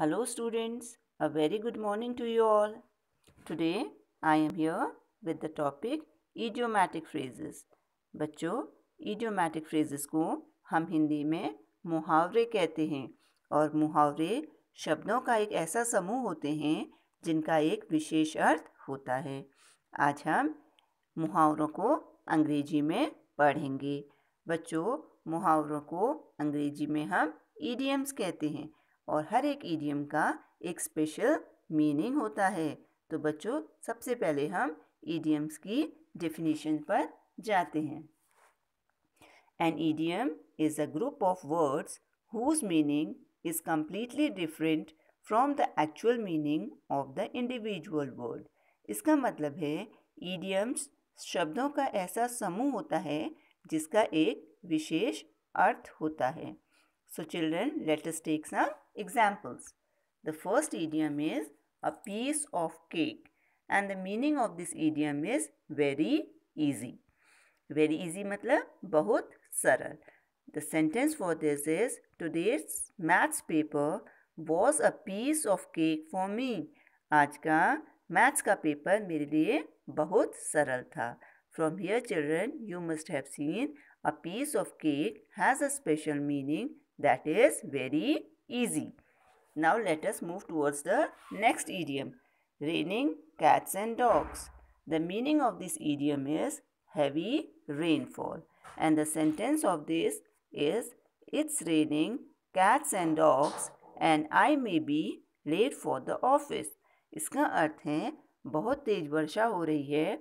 Hello students, a very good morning to you all. Today I am here with the topic idiomatic phrases. बच्चों idiomatic phrases को हम हिंदी में मुहावरे कहते हैं और मुहावरे शब्दों का एक ऐसा समूह होते हैं जिनका एक विशेष अर्थ होता है आज हम मुहावरों को अंग्रेजी में पढ़ेंगे बच्चों मुहावरों को अंग्रेजी में हम ईडियम्स कहते हैं और हर एक ईडियम का एक स्पेशल मीनिंग होता है तो बच्चों सबसे पहले हम ईडियम्स की डेफिनेशन पर जाते हैं an idiom is a group of words whose meaning is completely different from the actual meaning of the individual word इसका मतलब है ईडियम्स शब्दों का ऐसा समूह होता है जिसका एक विशेष अर्थ होता है so children let's take some Examples The first idiom is a piece of cake and the meaning of this idiom is very easy. Very easy मतलब बहुत सरल. The sentence for this is today's maths paper was a piece of cake for me. आज का maths का paper मेरे लिए बहुत सरल था From here, children, you must have seen a piece of cake has a special meaning that is very easy. Now let us move towards the next idiom, raining cats and dogs. The meaning of this idiom is heavy rainfall and the sentence of this is it's raining cats and dogs and I may be late for the office. इसका अर्थ है बहुत तेज़ वर्षा हो रही है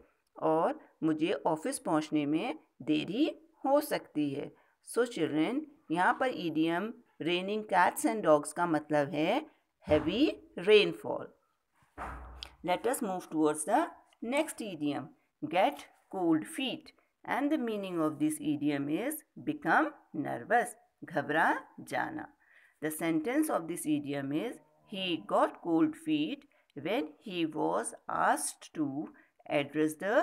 और मुझे office पहुंचने में देरी हो सकती है सो चिल्ड्रेन यहाँ पर idiom raining cats and dogs का मतलब है heavy rainfall let's move towards the next idiom get cold feet and the meaning of this idiom is become nervous घबरा जाना the sentence of this idiom is he got cold feet when he was asked to address the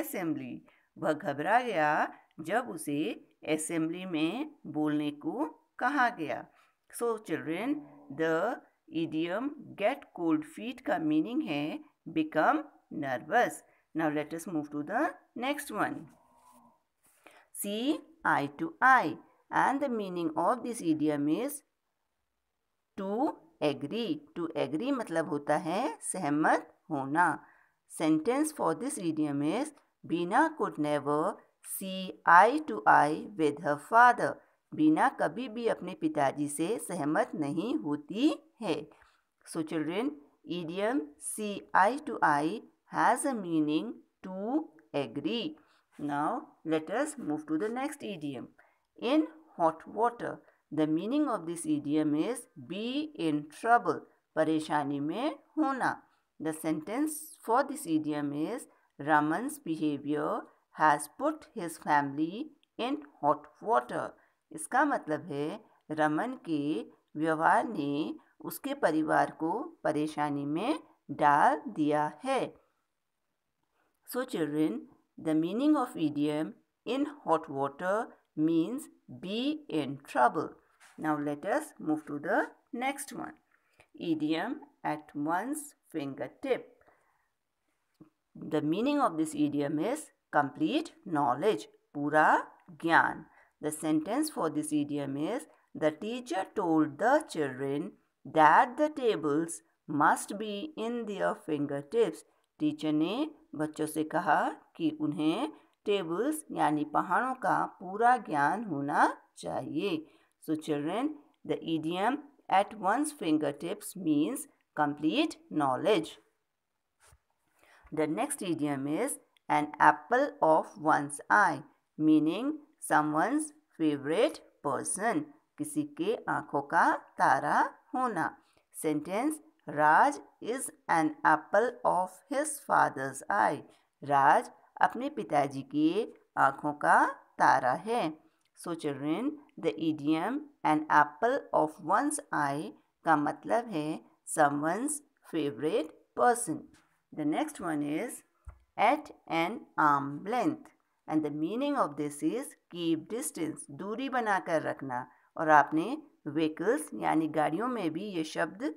assembly वह घबरा गया जब उसे assembly में बोलने को कहा गया so children the idiom get cold feet का मीनिंग है become nervous now let us move to the next one see eye to eye and the meaning of this idiom is to agree to agree मतलब होता है सहमत होना sentence for this idiom is Beena could never see eye to eye with her father Reena कभी भी अपने पिताजी से सहमत नहीं होती है so children idiom see eye to eye has a meaning to agree now let us move to the next idiom in hot water the meaning of this idiom is be in trouble परेशानी में होना the sentence for this idiom is raman's behavior has put his family in hot water इसका मतलब है रमन के व्यवहार ने उसके परिवार को परेशानी में डाल दिया है so children the meaning of idiom in hot water means be in trouble now let us move to the next one idiom at one's finger tip the meaning of this idiom is complete knowledge पूरा ज्ञान The sentence for this idiom is The teacher told the children that the tables must be in their fingertips. Teacher ने बच्चों से कहा कि उन्हें tables यानी पहाड़ों का पूरा ज्ञान होना चाहिए so children the idiom at one's finger tips means complete knowledge. The next idiom is an apple of one's eye, meaning someone's favourite person किसी के आंखों का तारा होना sentence Raj is an apple of his father's eye Raj अपने पिताजी की आंखों का तारा है so children the idiom an apple of one's eye का मतलब है someone's favourite person the next one is at an arm length and the meaning of this is keep distance दूरी बनाकर रखना और आपने व्हीकल्स यानी गाड़ियों में भी ये शब्द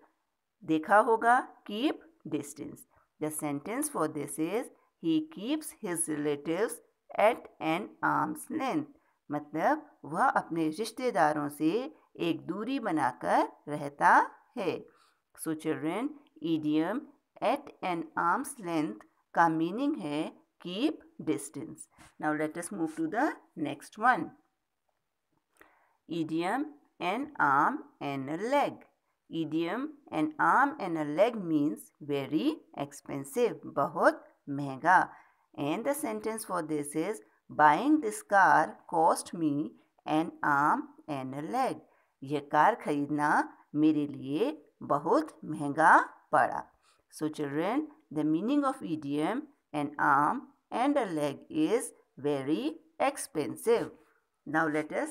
देखा होगा keep distance the sentence for this is he keeps his relatives at an arms length मतलब वह अपने रिश्तेदारों से एक दूरी बनाकर रहता है so children idiom at an arms length का मीनिंग है keep distance. Now let us move to the next one. Idiom, an arm and a leg. Idiom, an arm and a leg means very expensive, bahut mehga. And the sentence for this is, buying this car cost me an arm and a leg. यह car खरीदना मेरे लिए बहुत महंगा पड़ा. So children, the meaning of idiom, an arm and a leg is very expensive. Now let us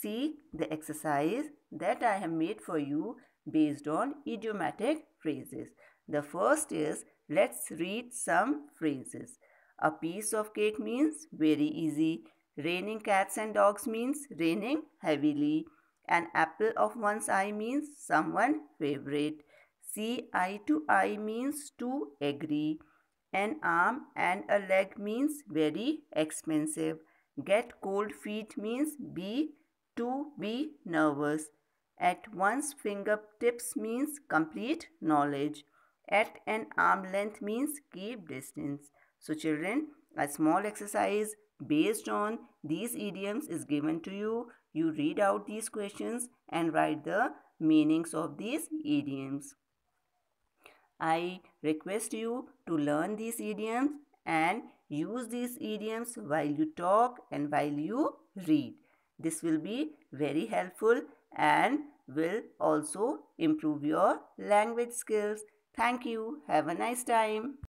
see the exercise that I have made for you based on idiomatic phrases. The first is let's read some phrases. A piece of cake means very easy. Raining cats and dogs means raining heavily. An apple of one's eye means someone favorite. See eye to eye means to agree. An arm and a leg means very expensive. Get cold feet means be to be nervous. At one's fingertips means complete knowledge. At an arm length means keep distance. So children, a small exercise based on these idioms is given to you. You read out these questions and write the meanings of these idioms. I request you to learn these idioms and use these idioms while you talk and while you read. This will be very helpful and will also improve your language skills. Thank you. Have a nice time.